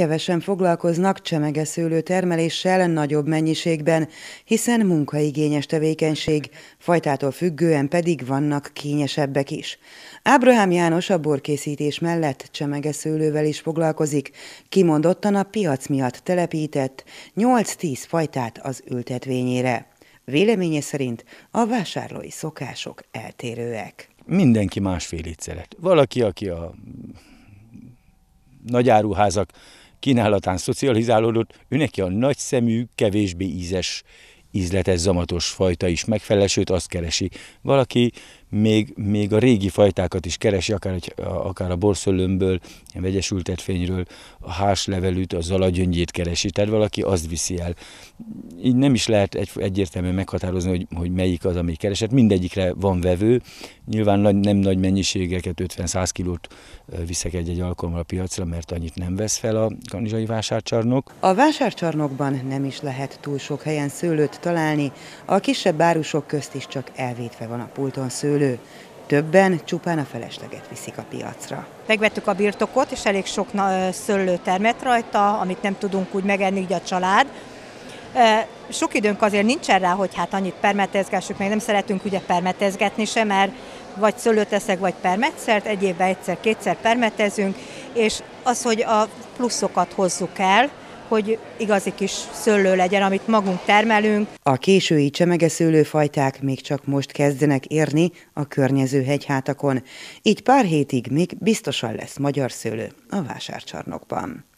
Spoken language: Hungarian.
kevesen foglalkoznak csemegeszőlő termeléssel nagyobb mennyiségben, hiszen munkaigényes tevékenység, fajtától függően pedig vannak kényesebbek is. Ábrahám János a borkészítés mellett csemegeszőlővel is foglalkozik, kimondottan a piac miatt telepített 8-10 fajtát az ültetvényére. Véleménye szerint a vásárlói szokások eltérőek. Mindenki másfél szeret. Valaki, aki a nagyáruházak kínálatán szocializálódott, őneki a nagyszemű, kevésbé ízes, ízletes, zamatos fajta is megfelel, azt keresi. Valaki még, még a régi fajtákat is keresi, akár, egy, akár a a vegyesültet fényről, a háslevelűt, a zalagyöngyét keresi, tehát valaki azt viszi el. Így nem is lehet egy, egyértelműen meghatározni, hogy, hogy melyik az, ami keresett. Mindegyikre van vevő, nyilván nagy, nem nagy mennyiségeket, 50-100 kilót viszek egy-egy alkalommal a piacra, mert annyit nem vesz fel a kanizsai vásárcsarnok. A vásárcsarnokban nem is lehet túl sok helyen szőlőt találni, a kisebb árusok közt is csak elvétve van a pulton szőlő épülő. Többen csupán a felesleget viszik a piacra. Megvettük a birtokot, és elég sok szőlő termet rajta, amit nem tudunk úgy megenni, így a család. Sok időnk azért nincsen rá, hogy hát annyit permetezgessük, meg nem szeretünk ugye permetezgetni sem, mert vagy szőlőt eszek, vagy permetszert, egy évben egyszer-kétszer permetezünk, és az, hogy a pluszokat hozzuk el, hogy igazi kis szőlő legyen, amit magunk termelünk. A késői csemegeszőlőfajták még csak most kezdenek érni a környező hegyhátakon, így pár hétig még biztosan lesz magyar szőlő a vásárcsarnokban.